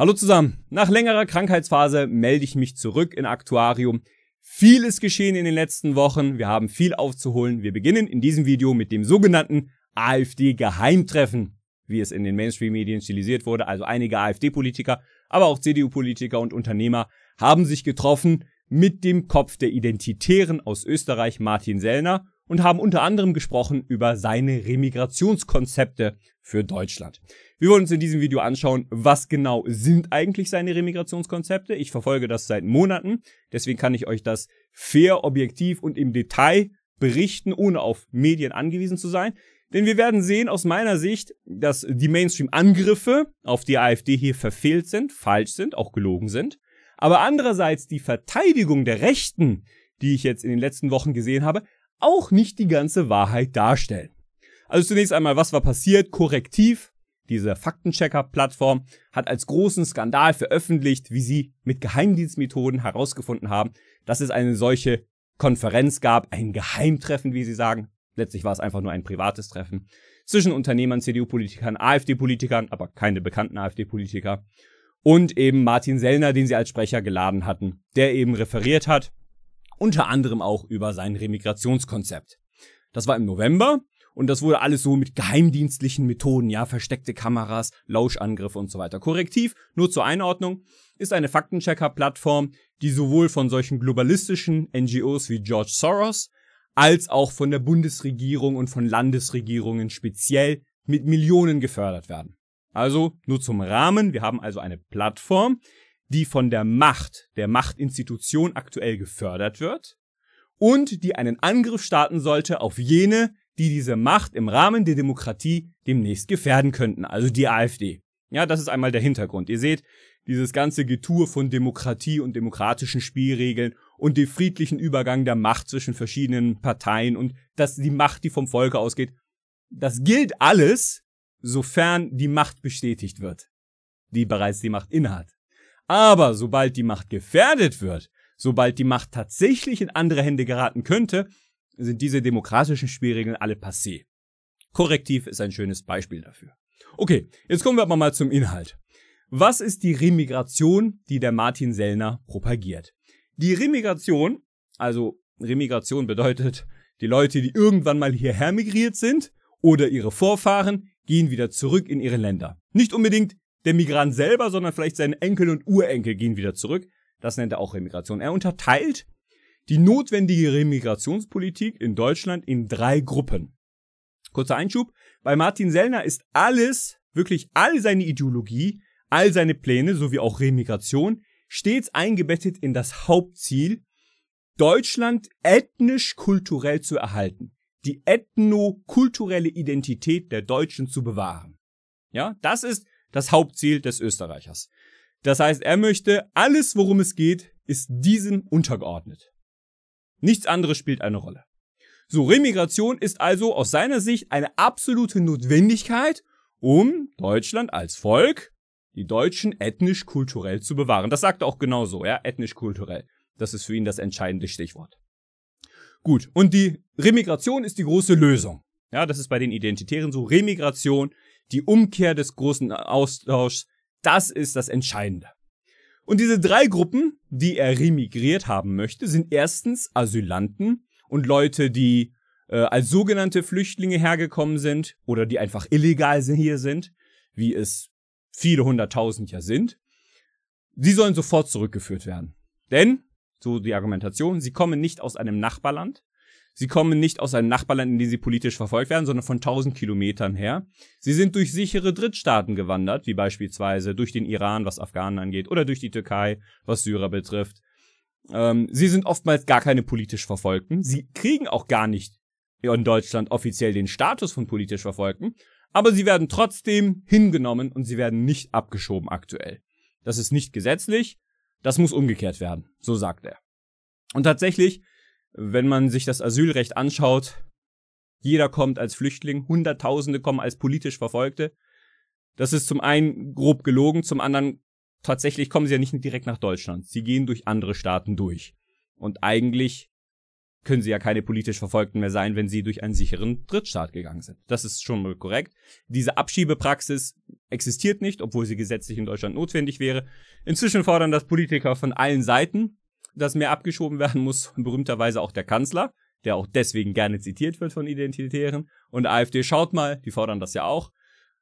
Hallo zusammen. Nach längerer Krankheitsphase melde ich mich zurück in Aktuarium. Viel ist geschehen in den letzten Wochen. Wir haben viel aufzuholen. Wir beginnen in diesem Video mit dem sogenannten AfD-Geheimtreffen, wie es in den Mainstream-Medien stilisiert wurde. Also einige AfD-Politiker, aber auch CDU-Politiker und Unternehmer haben sich getroffen mit dem Kopf der Identitären aus Österreich, Martin Sellner, und haben unter anderem gesprochen über seine Remigrationskonzepte für Deutschland. Wir wollen uns in diesem Video anschauen, was genau sind eigentlich seine Remigrationskonzepte. Ich verfolge das seit Monaten, deswegen kann ich euch das fair, objektiv und im Detail berichten, ohne auf Medien angewiesen zu sein. Denn wir werden sehen aus meiner Sicht, dass die Mainstream-Angriffe auf die AfD hier verfehlt sind, falsch sind, auch gelogen sind. Aber andererseits die Verteidigung der Rechten, die ich jetzt in den letzten Wochen gesehen habe, auch nicht die ganze Wahrheit darstellen. Also zunächst einmal, was war passiert? Korrektiv, diese Faktenchecker-Plattform, hat als großen Skandal veröffentlicht, wie sie mit Geheimdienstmethoden herausgefunden haben, dass es eine solche Konferenz gab, ein Geheimtreffen, wie sie sagen. Letztlich war es einfach nur ein privates Treffen zwischen Unternehmern, CDU-Politikern, AfD-Politikern, aber keine bekannten AfD-Politiker und eben Martin Sellner, den sie als Sprecher geladen hatten, der eben referiert hat unter anderem auch über sein Remigrationskonzept. Das war im November und das wurde alles so mit geheimdienstlichen Methoden, ja, versteckte Kameras, Lauschangriffe und so weiter. Korrektiv, nur zur Einordnung, ist eine Faktenchecker-Plattform, die sowohl von solchen globalistischen NGOs wie George Soros als auch von der Bundesregierung und von Landesregierungen speziell mit Millionen gefördert werden. Also nur zum Rahmen, wir haben also eine Plattform, die von der Macht, der Machtinstitution aktuell gefördert wird und die einen Angriff starten sollte auf jene, die diese Macht im Rahmen der Demokratie demnächst gefährden könnten, also die AfD. Ja, das ist einmal der Hintergrund. Ihr seht, dieses ganze Getue von Demokratie und demokratischen Spielregeln und dem friedlichen Übergang der Macht zwischen verschiedenen Parteien und dass die Macht, die vom Volke ausgeht, das gilt alles, sofern die Macht bestätigt wird, die bereits die Macht innehat. Aber sobald die Macht gefährdet wird, sobald die Macht tatsächlich in andere Hände geraten könnte, sind diese demokratischen Spielregeln alle passé. Korrektiv ist ein schönes Beispiel dafür. Okay, jetzt kommen wir aber mal zum Inhalt. Was ist die Remigration, die der Martin Sellner propagiert? Die Remigration, also Remigration bedeutet, die Leute, die irgendwann mal hierher migriert sind oder ihre Vorfahren, gehen wieder zurück in ihre Länder. Nicht unbedingt der Migrant selber, sondern vielleicht seine Enkel und Urenkel gehen wieder zurück. Das nennt er auch Remigration. Er unterteilt die notwendige Remigrationspolitik in Deutschland in drei Gruppen. Kurzer Einschub. Bei Martin Sellner ist alles, wirklich all seine Ideologie, all seine Pläne sowie auch Remigration stets eingebettet in das Hauptziel, Deutschland ethnisch-kulturell zu erhalten, die ethno-kulturelle Identität der Deutschen zu bewahren. Ja, das ist das Hauptziel des Österreichers. Das heißt, er möchte, alles worum es geht, ist diesem untergeordnet. Nichts anderes spielt eine Rolle. So, Remigration ist also aus seiner Sicht eine absolute Notwendigkeit, um Deutschland als Volk, die Deutschen ethnisch-kulturell zu bewahren. Das sagt er auch genauso, ja, ethnisch-kulturell. Das ist für ihn das entscheidende Stichwort. Gut, und die Remigration ist die große Lösung. Ja, das ist bei den Identitären so. Remigration die Umkehr des großen Austauschs, das ist das Entscheidende. Und diese drei Gruppen, die er remigriert haben möchte, sind erstens Asylanten und Leute, die äh, als sogenannte Flüchtlinge hergekommen sind oder die einfach illegal hier sind, wie es viele hunderttausend ja sind. Sie sollen sofort zurückgeführt werden. Denn, so die Argumentation, sie kommen nicht aus einem Nachbarland, Sie kommen nicht aus einem Nachbarland, in dem sie politisch verfolgt werden, sondern von tausend Kilometern her. Sie sind durch sichere Drittstaaten gewandert, wie beispielsweise durch den Iran, was Afghanen angeht, oder durch die Türkei, was Syrer betrifft. Ähm, sie sind oftmals gar keine politisch Verfolgten. Sie kriegen auch gar nicht in Deutschland offiziell den Status von politisch Verfolgten, aber sie werden trotzdem hingenommen und sie werden nicht abgeschoben aktuell. Das ist nicht gesetzlich, das muss umgekehrt werden, so sagt er. Und tatsächlich wenn man sich das Asylrecht anschaut, jeder kommt als Flüchtling, Hunderttausende kommen als politisch Verfolgte. Das ist zum einen grob gelogen, zum anderen tatsächlich kommen sie ja nicht direkt nach Deutschland. Sie gehen durch andere Staaten durch. Und eigentlich können sie ja keine politisch Verfolgten mehr sein, wenn sie durch einen sicheren Drittstaat gegangen sind. Das ist schon mal korrekt. Diese Abschiebepraxis existiert nicht, obwohl sie gesetzlich in Deutschland notwendig wäre. Inzwischen fordern das Politiker von allen Seiten, dass mehr abgeschoben werden muss, berühmterweise auch der Kanzler, der auch deswegen gerne zitiert wird von Identitären. Und AfD schaut mal, die fordern das ja auch.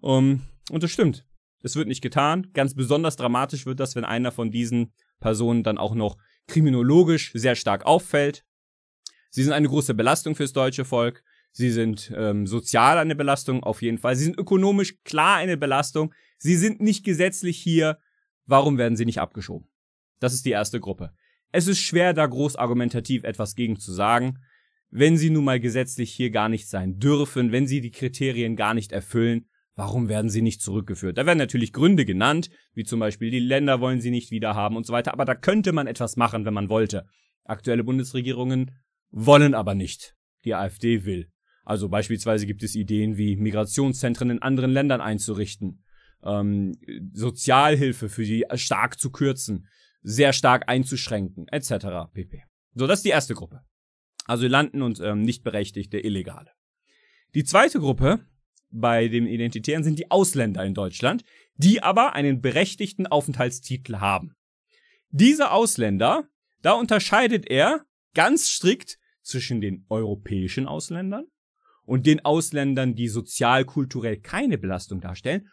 Um, ähm, und das stimmt. Es wird nicht getan. Ganz besonders dramatisch wird das, wenn einer von diesen Personen dann auch noch kriminologisch sehr stark auffällt. Sie sind eine große Belastung fürs deutsche Volk. Sie sind ähm, sozial eine Belastung, auf jeden Fall. Sie sind ökonomisch klar eine Belastung. Sie sind nicht gesetzlich hier. Warum werden sie nicht abgeschoben? Das ist die erste Gruppe. Es ist schwer, da groß argumentativ etwas gegen zu sagen, wenn sie nun mal gesetzlich hier gar nicht sein dürfen, wenn sie die Kriterien gar nicht erfüllen, warum werden sie nicht zurückgeführt? Da werden natürlich Gründe genannt, wie zum Beispiel die Länder wollen sie nicht wiederhaben und so weiter, aber da könnte man etwas machen, wenn man wollte. Aktuelle Bundesregierungen wollen aber nicht. Die AfD will. Also beispielsweise gibt es Ideen wie Migrationszentren in anderen Ländern einzurichten, ähm, Sozialhilfe für sie stark zu kürzen, sehr stark einzuschränken, etc. pp. So, das ist die erste Gruppe. Asylanten und ähm, nicht berechtigte Illegale. Die zweite Gruppe bei den Identitären sind die Ausländer in Deutschland, die aber einen berechtigten Aufenthaltstitel haben. Diese Ausländer, da unterscheidet er ganz strikt zwischen den europäischen Ausländern und den Ausländern, die sozial-kulturell keine Belastung darstellen,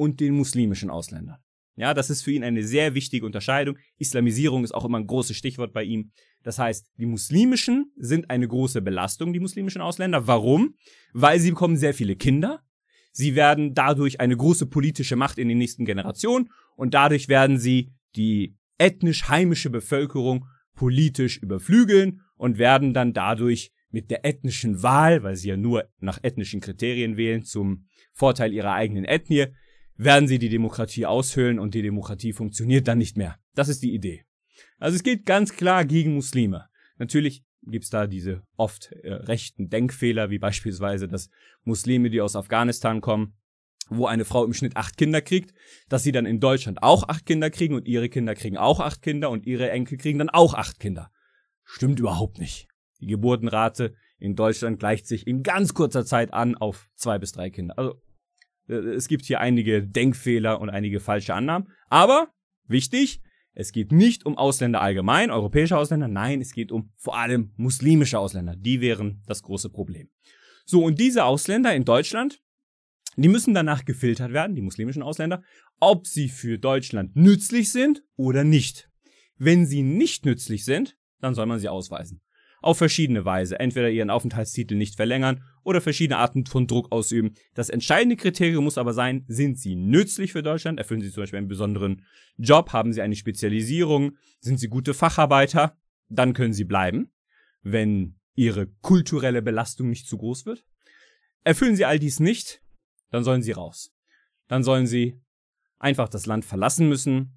und den muslimischen Ausländern. Ja, das ist für ihn eine sehr wichtige Unterscheidung. Islamisierung ist auch immer ein großes Stichwort bei ihm. Das heißt, die muslimischen sind eine große Belastung, die muslimischen Ausländer. Warum? Weil sie bekommen sehr viele Kinder. Sie werden dadurch eine große politische Macht in den nächsten Generationen und dadurch werden sie die ethnisch heimische Bevölkerung politisch überflügeln und werden dann dadurch mit der ethnischen Wahl, weil sie ja nur nach ethnischen Kriterien wählen, zum Vorteil ihrer eigenen Ethnie, werden sie die Demokratie aushöhlen und die Demokratie funktioniert dann nicht mehr. Das ist die Idee. Also es geht ganz klar gegen Muslime. Natürlich gibt es da diese oft äh, rechten Denkfehler, wie beispielsweise, dass Muslime, die aus Afghanistan kommen, wo eine Frau im Schnitt acht Kinder kriegt, dass sie dann in Deutschland auch acht Kinder kriegen und ihre Kinder kriegen auch acht Kinder und ihre Enkel kriegen dann auch acht Kinder. Stimmt überhaupt nicht. Die Geburtenrate in Deutschland gleicht sich in ganz kurzer Zeit an auf zwei bis drei Kinder. Also äh, es gibt hier einige Denkfehler und einige falsche Annahmen. Aber, wichtig, es geht nicht um Ausländer allgemein, europäische Ausländer, nein, es geht um vor allem muslimische Ausländer. Die wären das große Problem. So, und diese Ausländer in Deutschland, die müssen danach gefiltert werden, die muslimischen Ausländer, ob sie für Deutschland nützlich sind oder nicht. Wenn sie nicht nützlich sind, dann soll man sie ausweisen. Auf verschiedene Weise. Entweder ihren Aufenthaltstitel nicht verlängern oder verschiedene Arten von Druck ausüben. Das entscheidende Kriterium muss aber sein, sind sie nützlich für Deutschland? Erfüllen sie zum Beispiel einen besonderen Job? Haben sie eine Spezialisierung? Sind sie gute Facharbeiter? Dann können sie bleiben, wenn ihre kulturelle Belastung nicht zu groß wird. Erfüllen sie all dies nicht, dann sollen sie raus. Dann sollen sie einfach das Land verlassen müssen.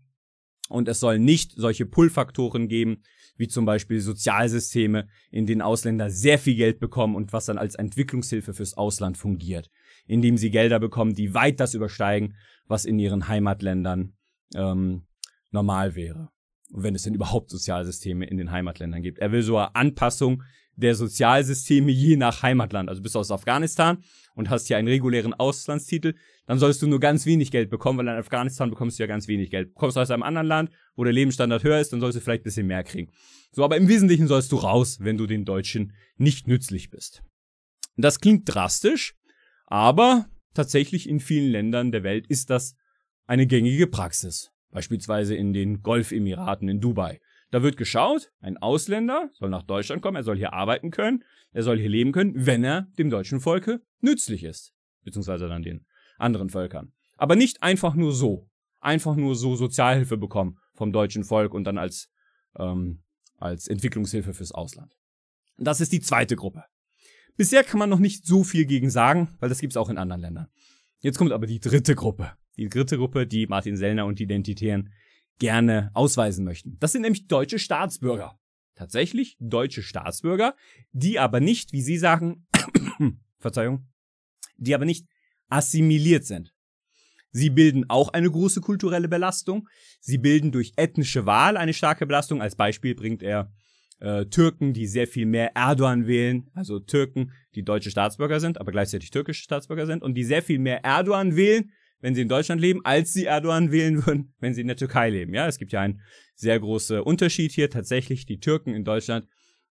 Und es soll nicht solche Pull-Faktoren geben, wie zum Beispiel Sozialsysteme, in denen Ausländer sehr viel Geld bekommen und was dann als Entwicklungshilfe fürs Ausland fungiert, indem sie Gelder bekommen, die weit das übersteigen, was in ihren Heimatländern ähm, normal wäre. Und wenn es denn überhaupt Sozialsysteme in den Heimatländern gibt. Er will so eine Anpassung der Sozialsysteme je nach Heimatland. Also bist du aus Afghanistan und hast hier einen regulären Auslandstitel, dann sollst du nur ganz wenig Geld bekommen, weil in Afghanistan bekommst du ja ganz wenig Geld. Kommst du aus einem anderen Land, wo der Lebensstandard höher ist, dann sollst du vielleicht ein bisschen mehr kriegen. So, aber im Wesentlichen sollst du raus, wenn du den Deutschen nicht nützlich bist. Das klingt drastisch, aber tatsächlich in vielen Ländern der Welt ist das eine gängige Praxis. Beispielsweise in den Golfemiraten in Dubai. Da wird geschaut, ein Ausländer soll nach Deutschland kommen, er soll hier arbeiten können, er soll hier leben können, wenn er dem deutschen Volke nützlich ist. Beziehungsweise dann den anderen Völkern. Aber nicht einfach nur so. Einfach nur so Sozialhilfe bekommen vom deutschen Volk und dann als, ähm, als Entwicklungshilfe fürs Ausland. Das ist die zweite Gruppe. Bisher kann man noch nicht so viel gegen sagen, weil das gibt's auch in anderen Ländern. Jetzt kommt aber die dritte Gruppe. Die dritte Gruppe, die Martin Sellner und die Identitären gerne ausweisen möchten. Das sind nämlich deutsche Staatsbürger. Tatsächlich deutsche Staatsbürger, die aber nicht, wie Sie sagen, Verzeihung, die aber nicht assimiliert sind. Sie bilden auch eine große kulturelle Belastung. Sie bilden durch ethnische Wahl eine starke Belastung. Als Beispiel bringt er äh, Türken, die sehr viel mehr Erdogan wählen, also Türken, die deutsche Staatsbürger sind, aber gleichzeitig türkische Staatsbürger sind und die sehr viel mehr Erdogan wählen wenn sie in Deutschland leben, als sie Erdogan wählen würden, wenn sie in der Türkei leben. Ja, es gibt ja einen sehr großen Unterschied hier. Tatsächlich, die Türken in Deutschland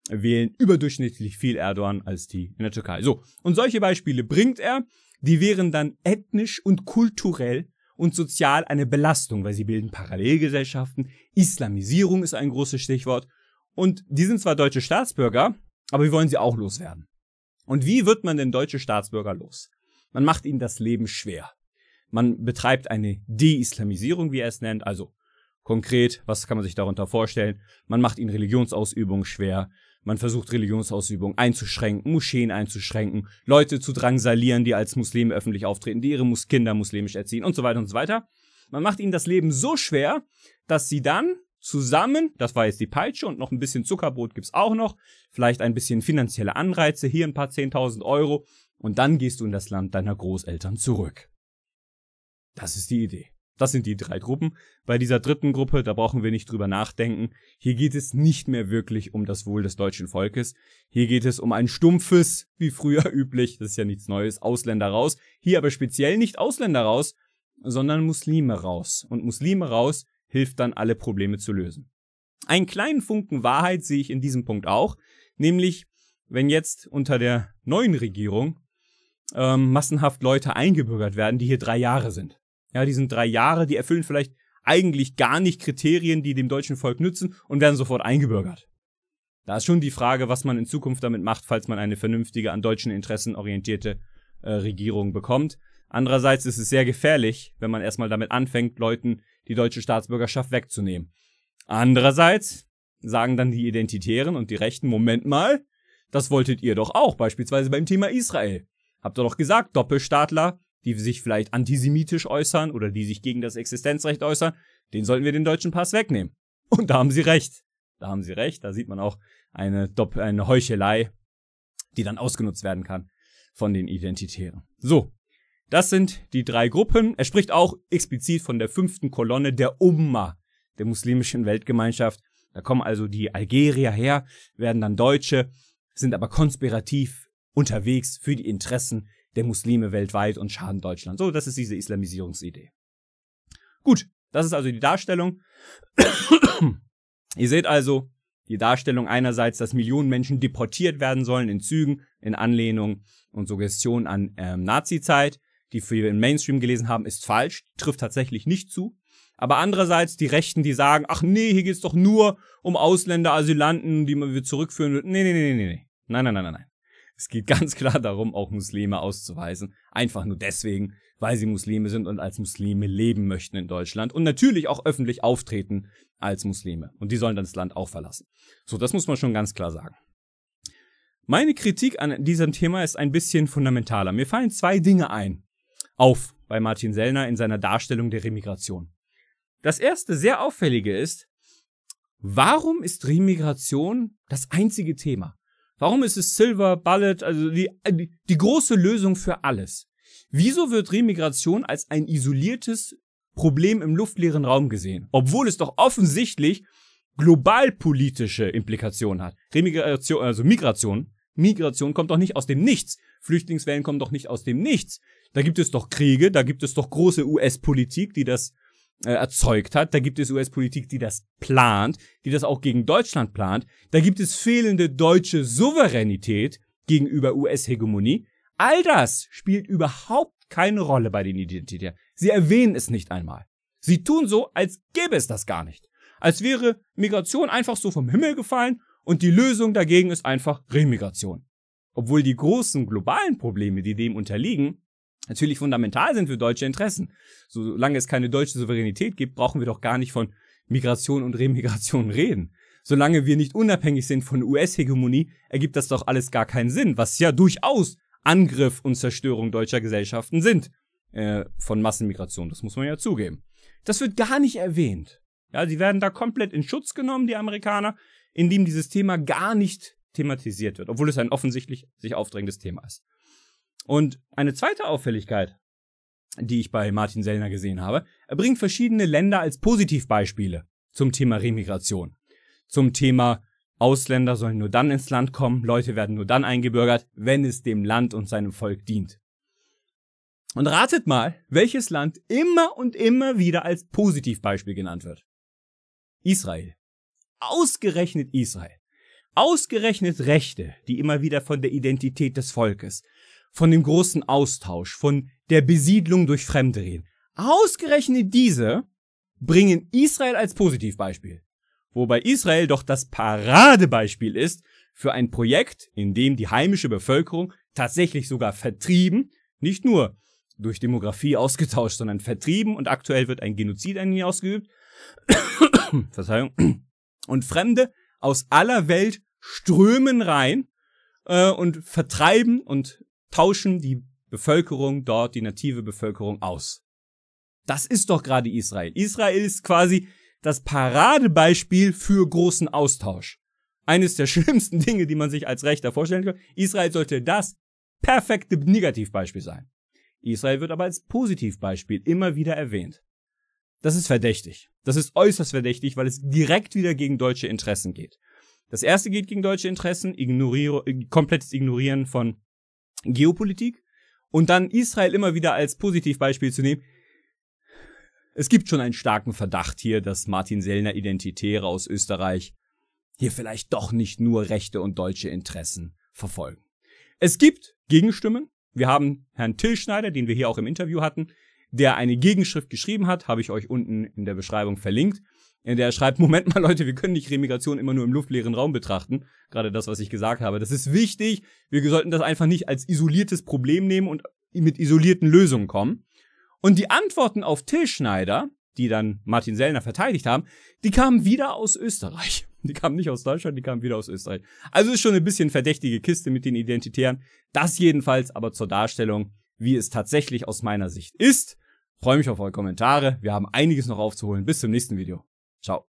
wählen überdurchschnittlich viel Erdogan als die in der Türkei. So, und solche Beispiele bringt er, die wären dann ethnisch und kulturell und sozial eine Belastung, weil sie bilden Parallelgesellschaften. Islamisierung ist ein großes Stichwort. Und die sind zwar deutsche Staatsbürger, aber wir wollen sie auch loswerden. Und wie wird man denn deutsche Staatsbürger los? Man macht ihnen das Leben schwer. Man betreibt eine De-Islamisierung, wie er es nennt. Also konkret, was kann man sich darunter vorstellen? Man macht ihnen Religionsausübung schwer. Man versucht Religionsausübung einzuschränken, Moscheen einzuschränken, Leute zu drangsalieren, die als Muslime öffentlich auftreten, die ihre Kinder muslimisch erziehen und so weiter und so weiter. Man macht ihnen das Leben so schwer, dass sie dann zusammen, das war jetzt die Peitsche und noch ein bisschen Zuckerbrot gibt's auch noch, vielleicht ein bisschen finanzielle Anreize, hier ein paar 10.000 Euro und dann gehst du in das Land deiner Großeltern zurück. Das ist die Idee. Das sind die drei Gruppen. Bei dieser dritten Gruppe, da brauchen wir nicht drüber nachdenken. Hier geht es nicht mehr wirklich um das Wohl des deutschen Volkes. Hier geht es um ein stumpfes, wie früher üblich, das ist ja nichts Neues, Ausländer raus. Hier aber speziell nicht Ausländer raus, sondern Muslime raus. Und Muslime raus hilft dann, alle Probleme zu lösen. Einen kleinen Funken Wahrheit sehe ich in diesem Punkt auch, nämlich wenn jetzt unter der neuen Regierung ähm, massenhaft Leute eingebürgert werden, die hier drei Jahre sind. Ja, die sind drei Jahre, die erfüllen vielleicht eigentlich gar nicht Kriterien, die dem deutschen Volk nützen und werden sofort eingebürgert. Da ist schon die Frage, was man in Zukunft damit macht, falls man eine vernünftige, an deutschen Interessen orientierte äh, Regierung bekommt. Andererseits ist es sehr gefährlich, wenn man erstmal damit anfängt, Leuten die deutsche Staatsbürgerschaft wegzunehmen. Andererseits sagen dann die Identitären und die Rechten, Moment mal, das wolltet ihr doch auch, beispielsweise beim Thema Israel. Habt ihr doch gesagt, Doppelstaatler die sich vielleicht antisemitisch äußern oder die sich gegen das Existenzrecht äußern, den sollten wir den deutschen Pass wegnehmen. Und da haben sie recht. Da haben sie recht. Da sieht man auch eine, Dopp eine Heuchelei, die dann ausgenutzt werden kann von den Identitären. So. Das sind die drei Gruppen. Er spricht auch explizit von der fünften Kolonne der Umma, der muslimischen Weltgemeinschaft. Da kommen also die Algerier her, werden dann Deutsche, sind aber konspirativ unterwegs für die Interessen der Muslime weltweit und schaden Deutschland. So, das ist diese Islamisierungsidee. Gut, das ist also die Darstellung. Ihr seht also die Darstellung einerseits, dass Millionen Menschen deportiert werden sollen in Zügen, in Anlehnung und Suggestion an ähm, Nazi-Zeit, die wir im Mainstream gelesen haben, ist falsch, trifft tatsächlich nicht zu. Aber andererseits die Rechten, die sagen, ach nee, hier geht's doch nur um Ausländer, Asylanten, die wir zurückführen. Nee, nee, nee, nee, nee. Nein, nein, nein, nein. Es geht ganz klar darum, auch Muslime auszuweisen. Einfach nur deswegen, weil sie Muslime sind und als Muslime leben möchten in Deutschland und natürlich auch öffentlich auftreten als Muslime. Und die sollen dann das Land auch verlassen. So, das muss man schon ganz klar sagen. Meine Kritik an diesem Thema ist ein bisschen fundamentaler. Mir fallen zwei Dinge ein. Auf bei Martin Sellner in seiner Darstellung der Remigration. Das erste sehr auffällige ist, warum ist Remigration das einzige Thema? Warum ist es Silver, Bullet, also die, die große Lösung für alles? Wieso wird Remigration als ein isoliertes Problem im luftleeren Raum gesehen, obwohl es doch offensichtlich globalpolitische Implikationen hat? Remigration, also Migration, Migration kommt doch nicht aus dem Nichts. Flüchtlingswellen kommen doch nicht aus dem Nichts. Da gibt es doch Kriege, da gibt es doch große US-Politik, die das äh, erzeugt hat. Da gibt es US-Politik, die das plant, die das auch gegen Deutschland plant. Da gibt es fehlende deutsche Souveränität gegenüber US-Hegemonie. All das spielt überhaupt keine Rolle bei den Identitären. Sie erwähnen es nicht einmal. Sie tun so, als gäbe es das gar nicht. Als wäre Migration einfach so vom Himmel gefallen und die Lösung dagegen ist einfach Remigration. Obwohl die großen globalen Probleme, die dem unterliegen, natürlich fundamental sind für deutsche Interessen. Solange es keine deutsche Souveränität gibt, brauchen wir doch gar nicht von Migration und Remigration reden. Solange wir nicht unabhängig sind von US-Hegemonie, ergibt das doch alles gar keinen Sinn, was ja durchaus Angriff und Zerstörung deutscher Gesellschaften sind. Äh, von Massenmigration, das muss man ja zugeben. Das wird gar nicht erwähnt. Ja, sie werden da komplett in Schutz genommen, die Amerikaner, indem dieses Thema gar nicht thematisiert wird, obwohl es ein offensichtlich sich aufdrängendes Thema ist. Und eine zweite Auffälligkeit, die ich bei Martin Sellner gesehen habe, er bringt verschiedene Länder als Positivbeispiele zum Thema Remigration. Zum Thema Ausländer sollen nur dann ins Land kommen, Leute werden nur dann eingebürgert, wenn es dem Land und seinem Volk dient. Und ratet mal, welches Land immer und immer wieder als Positivbeispiel genannt wird. Israel. Ausgerechnet Israel. Ausgerechnet Rechte, die immer wieder von der Identität des Volkes, von dem großen Austausch, von der Besiedlung durch Fremde reden. Ausgerechnet diese bringen Israel als Positivbeispiel. Wobei Israel doch das Paradebeispiel ist für ein Projekt, in dem die heimische Bevölkerung tatsächlich sogar vertrieben, nicht nur durch Demografie ausgetauscht, sondern vertrieben und aktuell wird ein Genozid an ihnen ausgeübt. Verzeihung. Und Fremde aus aller Welt strömen rein äh, und vertreiben und tauschen die Bevölkerung dort, die native Bevölkerung aus. Das ist doch gerade Israel. Israel ist quasi das Paradebeispiel für großen Austausch. Eines der schlimmsten Dinge, die man sich als Rechter vorstellen kann. Israel sollte das perfekte Negativbeispiel sein. Israel wird aber als Positivbeispiel immer wieder erwähnt. Das ist verdächtig. Das ist äußerst verdächtig, weil es direkt wieder gegen deutsche Interessen geht. Das erste geht gegen deutsche Interessen, ignoriere, komplettes Ignorieren von Geopolitik und dann Israel immer wieder als Positivbeispiel zu nehmen. Es gibt schon einen starken Verdacht hier, dass Martin Sellner Identitäre aus Österreich hier vielleicht doch nicht nur rechte und deutsche Interessen verfolgen. Es gibt Gegenstimmen. Wir haben Herrn Tillschneider, den wir hier auch im Interview hatten, der eine Gegenschrift geschrieben hat, habe ich euch unten in der Beschreibung verlinkt in der er schreibt, Moment mal Leute, wir können nicht Remigration immer nur im luftleeren Raum betrachten. Gerade das, was ich gesagt habe. Das ist wichtig. Wir sollten das einfach nicht als isoliertes Problem nehmen und mit isolierten Lösungen kommen. Und die Antworten auf Till Schneider, die dann Martin Sellner verteidigt haben, die kamen wieder aus Österreich. Die kamen nicht aus Deutschland, die kamen wieder aus Österreich. Also ist schon ein bisschen verdächtige Kiste mit den Identitären. Das jedenfalls aber zur Darstellung, wie es tatsächlich aus meiner Sicht ist. Freue mich auf eure Kommentare. Wir haben einiges noch aufzuholen. Bis zum nächsten Video. Chao.